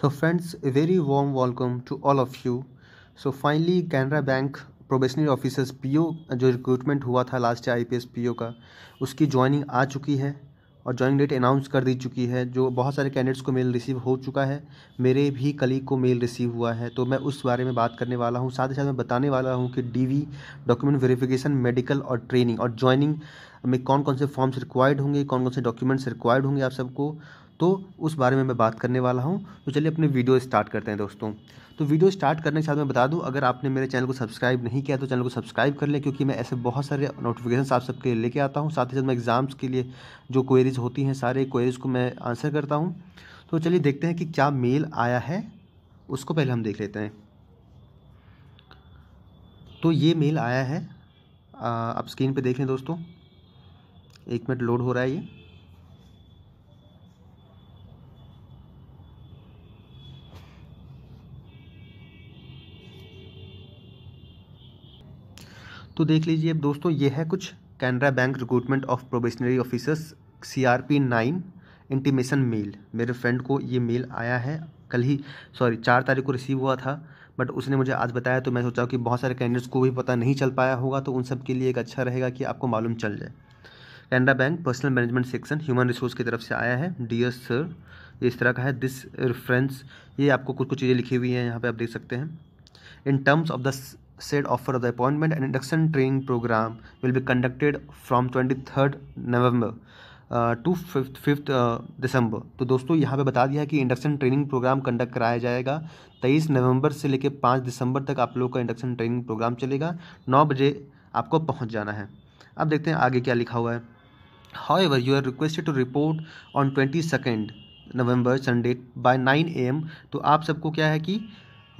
so friends a very warm welcome to all of you so finally canara bank probationary officers PO जो recruitment हुआ था last year IPS PO का उसकी joining आ चुकी है और ज्वाइनिंग डेट अनाउंस कर दी चुकी है जो बहुत सारे कैंडिडेट्स को मेल रिसीव हो चुका है मेरे भी कलीग को मेल रिसीव हुआ है तो मैं उस बारे में बात करने वाला हूँ साथ ही साथ मैं बताने वाला हूँ कि वी डॉक्यूमेंट वेरीफिकेशन मेडिकल और ट्रेनिंग और ज्वाइनिंग में कौन कौन से फॉर्म्स रिक्वायर्ड होंगे कौन कौन से डॉक्यूमेंट्स रिक्वायर्ड होंगे आप सबको तो उस बारे में मैं बात करने वाला हूँ तो चलिए अपने वीडियो स्टार्ट करते हैं दोस्तों तो वीडियो स्टार्ट करने के साथ मैं बता दूँ अगर आपने मेरे चैनल को सब्सक्राइब नहीं किया तो चैनल को सब्सक्राइब कर लें क्योंकि मैं ऐसे बहुत सारे नोटिफिकेशन आप सबके लिए लेके आता हूँ साथ ही साथ मैं एग्ज़ाम्स के लिए जो क्वेरीज होती हैं सारे क्वेरीज को मैं आंसर करता हूँ तो चलिए देखते हैं कि क्या मेल आया है उसको पहले हम देख लेते हैं तो ये मेल आया है आप स्क्रीन पर देख लें दोस्तों एक मिनट लोड हो रहा है ये तो देख लीजिए अब दोस्तों ये है कुछ Canara bank recruitment of probationary officers C R P nine intimation mail मेरे फ्रेंड को ये मेल आया है कल ही सॉरी चार तारीख को रिसीव हुआ था बट उसने मुझे आज बताया तो मैं सोचा कि बहुत सारे कैंडिडेट्स को भी पता नहीं चल पाया होगा तो उन सब के लिए एक अच्छा रहेगा कि आपको मालूम चल जाए Canara bank personal management section human resource की तरफ से आया है डियर सर ये इस तरह का है दिस रेफरेंस ये आपको कुछ कुछ चीज़ें लिखी हुई हैं यहाँ पे आप देख सकते हैं in terms of the said offer of the appointment and induction training program will be conducted from 23rd November to fifth fifth December तो दोस्तों यहाँ पे बता दिया है कि इंडक्शन ट्रेनिंग प्रोग्राम कंडक्ट कराया जाएगा तेईस नवंबर से लेकर पाँच दिसंबर तक आप लोगों का इंडक्शन ट्रेनिंग प्रोग्राम चलेगा नौ बजे आपको पहुँच जाना है अब देखते हैं आगे क्या लिखा हुआ है however you are requested to report on twenty second November Sunday by nine A M तो आप सबको क्या है कि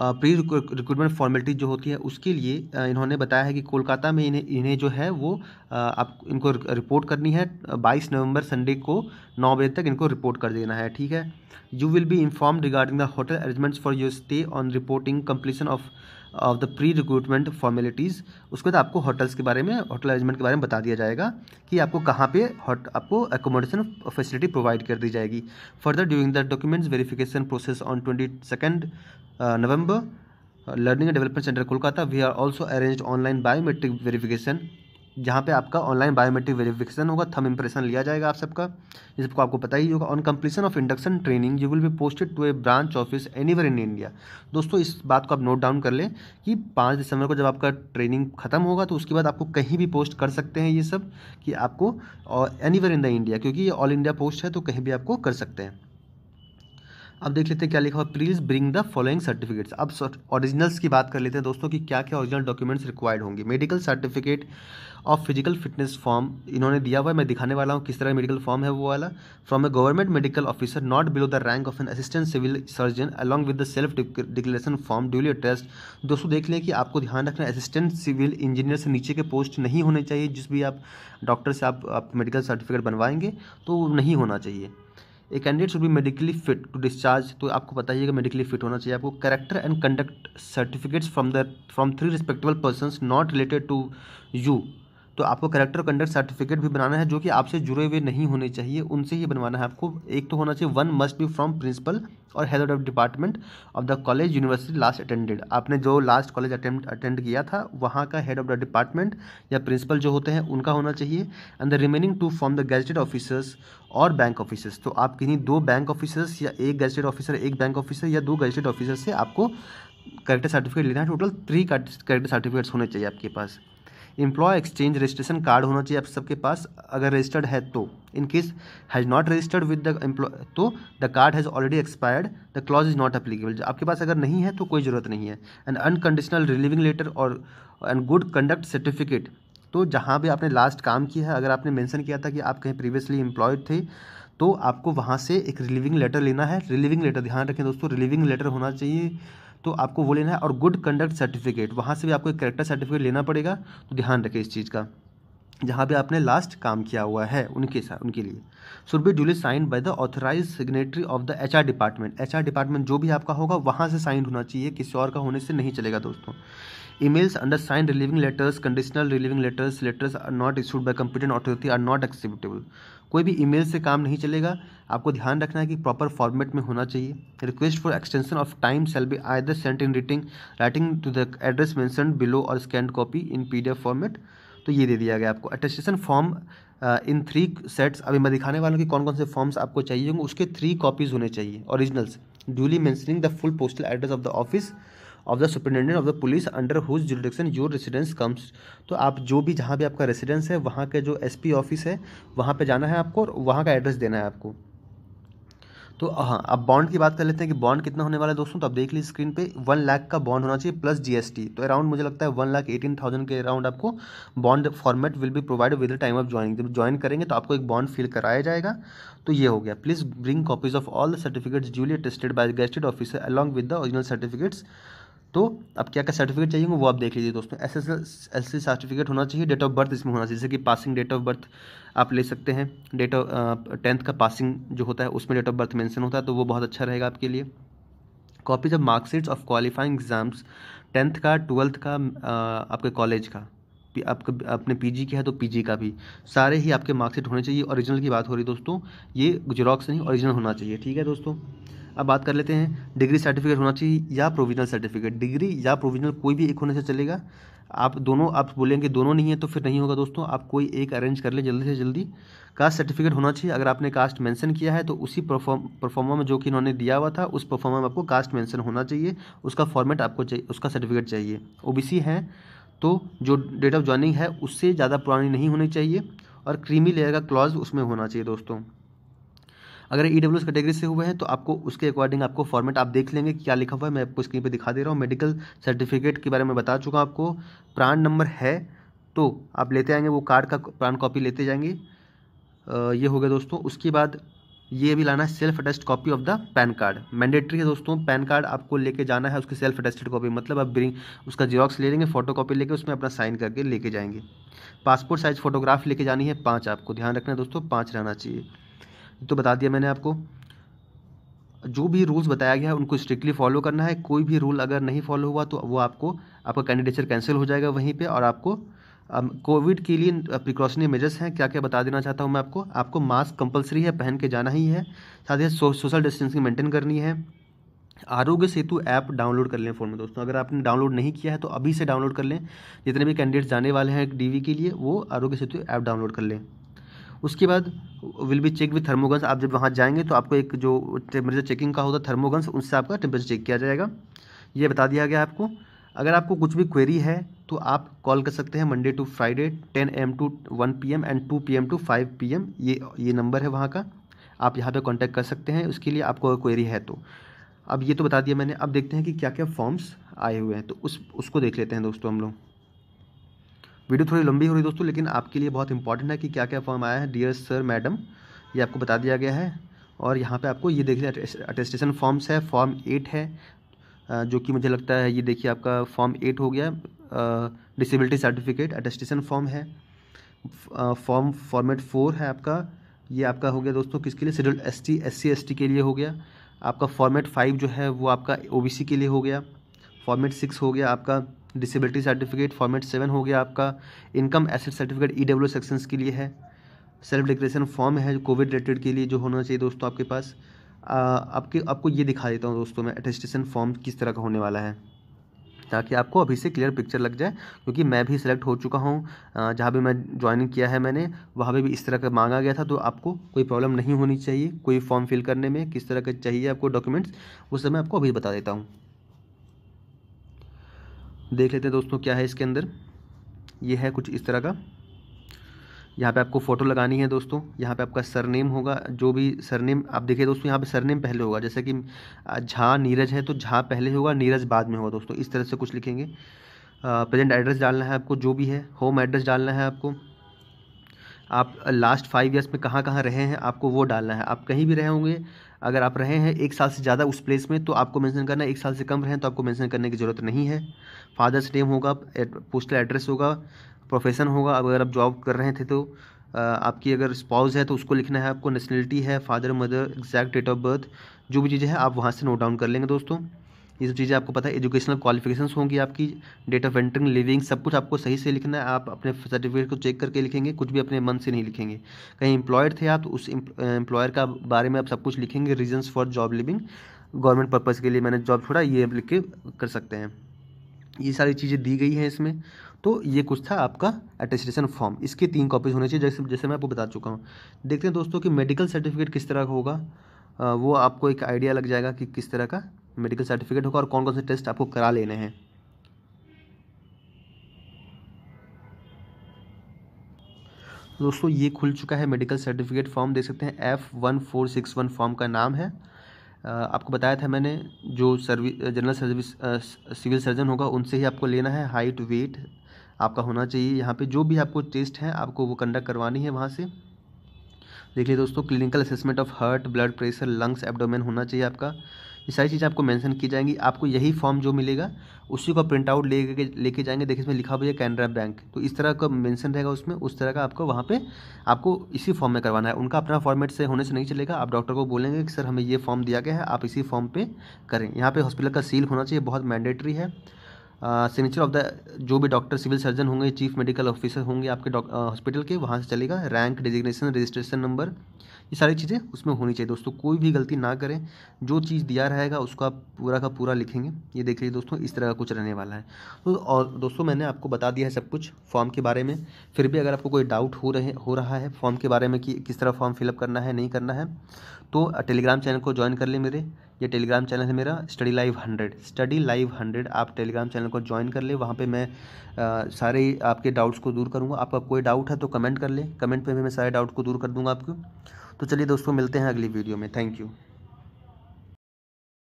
प्री रिक्रूटमेंट फॉर्मेलिटी जो होती है उसके लिए इन्होंने बताया है कि कोलकाता में इन्हें इन्हें जो है वो आप इनको रिपोर्ट करनी है बाईस नवंबर संडे को नौ बजे तक इनको रिपोर्ट कर देना है ठीक है you will be inform regarding the hotel arrangements for your stay on reporting completion of of the pre recruitment formalities उसके बाद आपको होटल्स के बारे में होटल अरेंजमेंट के बारे में बता दिया जाएगा कि आपको कहाँ पे हॉट आपको एकोमोडेशन फैसिलिटी प्रोवाइड कर दी जाएगी further during the documents verification process on twenty second November learning and development centre Kolkata we are also arrange online biometric verification जहाँ पे आपका ऑनलाइन बायोमेट्रिक वेरिफिकेशन होगा थम इंप्रेशन लिया जाएगा आप सबका ये सबको आपको पता ही होगा on completion of induction training you will be posted to a branch office anywhere in India दोस्तों इस बात को आप नोट डाउन कर लें कि पाँच दिसंबर को जब आपका ट्रेनिंग खत्म होगा तो उसके बाद आपको कहीं भी पोस्ट कर सकते हैं ये सब कि आपको एनीवर इन द इंडिया क्योंकि ये ऑल इंडिया पोस्ट है तो कहीं भी आपको कर सकते हैं अब देख लेते हैं क्या लिखा हुआ please bring the following certificates अब ओरिजिनल्स की बात कर लेते हैं दोस्तों कि क्या क्या ओरिजिनल डॉक्यूमेंट्स रिक्वायर्ड होंगे medical certificate of physical fitness form इन्होंने दिया हुआ है मैं दिखाने वाला हूँ किस तरह मेडिकल फॉर्म है वो वाला from a government medical officer not below the rank of an assistant civil surgeon along with the self declaration form duly attest दोस्तों देख लें कि आपको ध्यान रखना असिस्टेंट सिविल इंजीनियर से नीचे के पोस्ट नहीं होने चाहिए जिस भी आप डॉक्टर से आप, आप मेडिकल सर्टिफिकेट बनवाएंगे तो नहीं होना चाहिए a candidate should be medically fit to discharge तो आपको पता ही है कि मेडिकली फिट होना चाहिए आपको character and conduct certificates from the from three respectable person not related to you तो आपको करेक्टर कंडक्ट सर्टिफिकेट भी बनाना है जो कि आपसे जुड़े हुए नहीं होने चाहिए उनसे ही बनवाना है आपको एक तो होना चाहिए one must be from principal और head of department of the college university last attended आपने जो लास्ट कॉलेज अटेम्प्ट अटेंड किया था वहाँ का हेड ऑफ द डिपार्टमेंट या प्रिंसिपल जो होते हैं उनका होना चाहिए and the remaining two from the gazetted officers और बैंक ऑफिसर्स तो आप किन्हीं दो बैंक ऑफिसर्स या एक गैजेटेड ऑफिसर एक बैंक ऑफिसर या दो गैजेटेड ऑफिसर से आपको करेक्टर सर्टिफिकेट लेना है टोटल थ्री करेक्टर सर्टिफिकेट्स होने चाहिए आपके पास एम्प्लॉय एक्सचेंज रजिस्ट्रेशन कार्ड होना चाहिए आप सबके पास अगर रजिस्टर्ड है तो in case has not registered with the employ तो the card has already expired the clause is not applicable आपके पास अगर नहीं है तो कोई ज़रूरत नहीं है एंड अनकंडीशनल रिलीविंग लेटर और एंड गुड कंडक्ट सर्टिफिकेट तो जहाँ भी आपने लास्ट काम किया है अगर आपने मेंशन किया था कि आप कहीं प्रीवियसली एम्प्लॉयड थे तो आपको वहाँ से एक रिलीविंग लेटर लेना है रिलीविंग लेटर ध्यान रखें दोस्तों रिलीविंग लेटर होना चाहिए तो आपको वो लेना है और गुड कंडक्ट सर्टिफिकेट वहाँ से भी आपको एक करेक्टर सर्टिफिकेट लेना पड़ेगा तो ध्यान रखें इस चीज़ का जहाँ भी आपने लास्ट काम किया हुआ है उनके साथ उनके लिए should be duly sign by the authorize signatory of the HR department HR department जो भी आपका होगा वहाँ से साइन होना चाहिए किसी और का होने से नहीं चलेगा दोस्तों emails under sign relieving letters conditional relieving letters letters are not issued by competent authority are not acceptable कोई भी ईमेल से काम नहीं चलेगा आपको ध्यान रखना है कि प्रॉपर फॉर्मेट में होना चाहिए request for extension of time shall be either sent in writing writing to the address mention below और scanned copy in P format तो ये दे दिया गया आपको attestation form in three sets अभी मैं दिखाने वाला हूँ कि कौन कौन से फॉर्म्स आपको चाहिए होंगे उसके थ्री कॉपीज़ होने चाहिए originals duly mentioning the full postal address of the office of the superintendent of the police under whose jurisdiction your residence comes तो आप जो भी जहाँ भी आपका रेसिडेंस है वहाँ के जो एसपी ऑफिस है वहाँ पे जाना है आपको और वहाँ का एड्रेस देना है आपको तो हाँ अब बॉन्ड की बात कर लेते हैं कि बॉन्ड कितना होने वाला है दोस्तों तो आप देख लीजिए स्क्रीन पे वन लाख का बॉन्ड होना चाहिए प्लस जीएसटी तो अराउंड मुझे लगता है वन लाख एटीन थाउजेंड के अराउंड आपको bond format will be provide with the time of joining जब ज्वाइन करेंगे तो आपको एक बॉन्ड फिल कराया जाएगा तो ये हो गया please bring copies of all the certificates duly tested by gazetted officer along with the original certificates तो अब क्या क्या सर्टिफिकेट चाहिए वो आप देख लीजिए दोस्तों एस एस एस सर्टिफिकेट होना चाहिए डेट ऑफ बर्थ इसमें होना चाहिए जैसे कि पासिंग डेट ऑफ बर्थ आप ले सकते हैं डेट ऑफ टेंथ का पासिंग जो होता है उसमें डेट ऑफ बर्थ मेंशन होता है तो वो बहुत अच्छा रहेगा आपके लिए copies of marksheets of qualifying exams tenth का ट्वेल्थ का आपके कॉलेज का आपका आपने पीजी किया है तो पीजी का भी सारे ही आपके मार्कशीट होने चाहिए ओरिजिनल की बात हो रही है दोस्तों ये गुजरॉक्स नहीं ओरिजिनल होना चाहिए ठीक है दोस्तों अब बात कर लेते हैं डिग्री सर्टिफिकेट होना चाहिए या प्रोविजनल सर्टिफिकेट डिग्री या प्रोविजनल कोई भी एक होने से चलेगा आप दोनों आप बोलेंगे दोनों नहीं है तो फिर नहीं होगा दोस्तों आप कोई एक अरेंज कर ले जल्दी से जल्दी कास्ट सर्टिफिकेट होना चाहिए अगर आपने कास्ट मेंशन किया है तो उसी परफॉर्म परफॉर्मा में जो कि इन्होंने दिया हुआ था उस परफॉर्मा में आपको कास्ट मेंशन होना चाहिए उसका फॉर्मेट आपको चाहिए उसका सर्टिफिकेट चाहिए ओ है तो जो डेट ऑफ ज्वाइनिंग है उससे ज़्यादा पुरानी नहीं होनी चाहिए और क्रीमी लेयर का क्लॉज उसमें होना चाहिए दोस्तों अगर ई डब्ल्यू कैटेगरी से हुए हैं तो आपको उसके अकॉर्डिंग आपको फॉर्मेट आप देख लेंगे क्या लिखा हुआ है मैं आपको स्क्रीन पर दिखा दे रहा हूँ मेडिकल सर्टिफिकेट के बारे में बता चुका आपको प्राण नंबर है तो आप लेते आएंगे वो कार्ड का प्राण कॉपी लेते जाएंगे ये हो गया दोस्तों उसके बाद ये भी लाना है self attest copy of the PAN card mandatory है दोस्तों पैन कार्ड आपको लेके जाना है उसकी सेल्फ अटेस्टेड कॉपी मतलब आप ब्रिंग उसका जीरोक्स ले लेंगे फोटो कॉपी लेके उसमें अपना साइन करके लेके जाएंगे पासपोर्ट साइज़ फोटोग्राफ लेके जानी है पाँच आपको ध्यान रखना है दोस्तों पाँच रहना चाहिए तो बता दिया मैंने आपको जो भी रूल्स बताया गया है उनको स्ट्रिक्टली फॉलो करना है कोई भी रूल अगर नहीं फॉलो हुआ तो वो आपको आपका कैंडिडेचर कैंसिल हो जाएगा वहीं पे और आपको कोविड के लिए प्रिकॉशनरी मेजर्स हैं क्या क्या बता देना चाहता हूँ मैं आपको आपको मास्क कंपलसरी है पहन के जाना ही है साथ ही सोशल डिस्टेंसिंग मेंटेन करनी है आरोग्य सेतु ऐप डाउनलोड कर लें फ़ोन में दोस्तों अगर आपने डाउनलोड नहीं किया है तो अभी से डाउनलोड कर लें जितने भी कैंडिडेट्स जाने वाले हैं डी के लिए वो आरोग्य सेतु ऐप डाउनलोड कर लें उसके बाद विल बी चेक विद थर्मोगन्स आप जब वहाँ जाएंगे तो आपको एक जो टेम्परेचर चेकिंग का होता है थर्मोगन्स उनसे आपका टेम्परेचर चेक किया जाएगा ये बता दिया गया आपको अगर आपको कुछ भी क्वेरी है तो आप कॉल कर सकते हैं Monday to Friday 10 AM to 1 PM and 2 PM to 5 PM ये ये नंबर है वहाँ का आप यहाँ पे कांटेक्ट कर सकते हैं उसके लिए आपको अगर क्वेरी है तो अब ये तो बता दिया मैंने अब देखते हैं कि क्या क्या फॉर्म्स आए हुए हैं तो उस उसको देख लेते हैं दोस्तों हम लोग वीडियो थोड़ी लंबी हो रही दोस्तों लेकिन आपके लिए बहुत इंपॉर्टेंट है कि क्या क्या फॉर्म आया है डियर सर मैडम ये आपको बता दिया गया है और यहाँ पे आपको ये देखिए अटेस्टेशन फॉर्म्स है फॉर्म एट है जो कि मुझे लगता है ये देखिए आपका फॉर्म एट हो गया डिसेबिलिटी सर्टिफिकेट अटेस्टेशन फॉर्म है फॉर्म फॉर्मेट फोर है आपका ये आपका हो गया दोस्तों किसके लिए schedule S T S C S T के लिए हो गया आपका फॉर्मेट फाइव जो है वो आपका ओ बी सी के लिए हो गया फॉर्मेट सिक्स हो गया आपका डिसेबिलिटी सर्टिफिकेट फॉर्मेट सेवन हो गया आपका income asset certificate E W sections के लिए है सेल्फ डिक्लेरेशन फॉर्म है कोविड रिलेटेड के लिए जो होना चाहिए दोस्तों आपके पास आ, आपके आपको ये दिखा देता हूँ दोस्तों मैं अटेस्टेशन फॉर्म किस तरह का होने वाला है ताकि आपको अभी से क्लियर पिक्चर लग जाए क्योंकि मैं भी सिलेक्ट हो चुका हूँ जहाँ भी मैं ज्वाइनिंग किया है मैंने वहाँ पे भी इस तरह का मांगा गया था तो आपको कोई प्रॉब्लम नहीं होनी चाहिए कोई फॉर्म फिल करने में किस तरह का चाहिए आपको डॉक्यूमेंट्स वो सब मैं आपको अभी बता देता हूँ देख लेते हैं दोस्तों क्या है इसके अंदर ये है कुछ इस तरह का यहाँ पे आपको फ़ोटो लगानी है दोस्तों यहाँ पे आपका सरनेम होगा जो भी सरनेम आप देखिए दोस्तों यहाँ पे सरनेम पहले होगा जैसे कि झा नीरज है तो झा पहले होगा नीरज बाद में होगा दोस्तों इस तरह से कुछ लिखेंगे प्रेजेंट एड्रेस डालना है आपको जो भी है होम एड्रेस डालना है आपको आप लास्ट फाइव ईयर्स में कहाँ कहाँ रहे हैं आपको वो डालना है आप कहीं भी रहे होंगे अगर आप रहे हैं एक साल से ज़्यादा उस प्लेस में तो आपको मेंशन करना है एक साल से कम रहें तो आपको मेंशन करने की ज़रूरत नहीं है फादर्स नेम होगा पोस्टल एड्रेस होगा प्रोफेशन होगा अगर आप जॉब कर रहे थे तो आपकी अगर स्पाउस है तो उसको लिखना है आपको नेशनलिटी है father mother exact date of birth जो भी चीज़ें हैं आप वहाँ से नोट डाउन कर लेंगे दोस्तों ये सब चीज़ें आपको पता है एजुकेशनल क्वालिफिकेशंस होंगी आपकी डेट ऑफ एंट्रिंग लिविंग सब कुछ आपको सही से लिखना है आप अपने सर्टिफिकेट को चेक करके लिखेंगे कुछ भी अपने मन से नहीं लिखेंगे कहीं एम्प्लॉयड थे आप तो उस एम्प्लॉयर का बारे में आप सब कुछ लिखेंगे reasons for job leaving government purpose के लिए मैंने जॉब छोड़ा ये लिख के कर सकते हैं ये सारी चीज़ें दी गई हैं इसमें तो ये कुछ था आपका अटेस्टेशन फॉर्म इसके तीन कॉपीज़ होने चाहिए जैसे जैसे मैं आपको बता चुका हूँ देखते हैं दोस्तों कि मेडिकल सर्टिफिकेट किस तरह का होगा वो आपको एक आइडिया लग जाएगा कि किस तरह का मेडिकल सर्टिफिकेट होगा और कौन कौन से टेस्ट आपको करा लेने हैं दोस्तों ये खुल चुका है मेडिकल सर्टिफिकेट फॉर्म देख सकते हैं F one four six one form का नाम है आपको बताया था मैंने जो service general service civil surgeon होगा उनसे ही आपको लेना है हाइट वेट आपका होना चाहिए यहाँ पे जो भी आपको टेस्ट है आपको वो कंडक्ट करवानी है वहाँ से देखिए दोस्तों clinical assessment of heart blood pressure lungs abdomen होना चाहिए आपका ये सारी चीज़ें आपको मेंशन की जाएंगी आपको यही फॉर्म जो मिलेगा उसी को प्रिंट आउट लेके लेके जाएंगे देखिए इसमें लिखा हुआ है कैनरा बैंक तो इस तरह का मेंशन रहेगा उसमें उस तरह का आपको वहाँ पे आपको इसी फॉर्म में करवाना है उनका अपना फॉर्मेट से होने से नहीं चलेगा आप डॉक्टर को बोलेंगे कि सर हमें ये फॉर्म दिया गया है आप इसी फॉर्म पर करें यहाँ पर हॉस्पिटल का सील होना चाहिए बहुत मैंडेटरी है सिग्नेचर ऑफ द जो भी डॉक्टर सिविल सर्जन होंगे चीफ मेडिकल ऑफिसर होंगे आपके हॉस्पिटल के वहाँ से चलेगा रैंक डिजिग्नेशन रजिस्ट्रेशन नंबर ये सारी चीज़ें उसमें होनी चाहिए दोस्तों कोई भी गलती ना करें जो चीज़ दिया रहेगा उसको आप पूरा का पूरा लिखेंगे ये देख लीजिए दोस्तों इस तरह का कुछ रहने वाला है तो और दोस्तों मैंने आपको बता दिया है सब कुछ फॉर्म के बारे में फिर भी अगर आपको कोई डाउट हो रहे हो रहा है फॉर्म के बारे में कि किस तरह फॉर्म फिलअप करना है नहीं करना है तो टेलीग्राम चैनल को ज्वाइन कर लें मेरे ये टेलीग्राम चैनल है मेरा study live hundred study live hundred आप टेलीग्राम चैनल को ज्वाइन कर ले वहाँ पे मैं आ, सारे आपके डाउट्स को दूर करूँगा आपका कोई डाउट है तो कमेंट कर ले कमेंट पे भी मैं सारे डाउट को दूर कर दूँगा आपको तो चलिए दोस्तों मिलते हैं अगली वीडियो में थैंक यू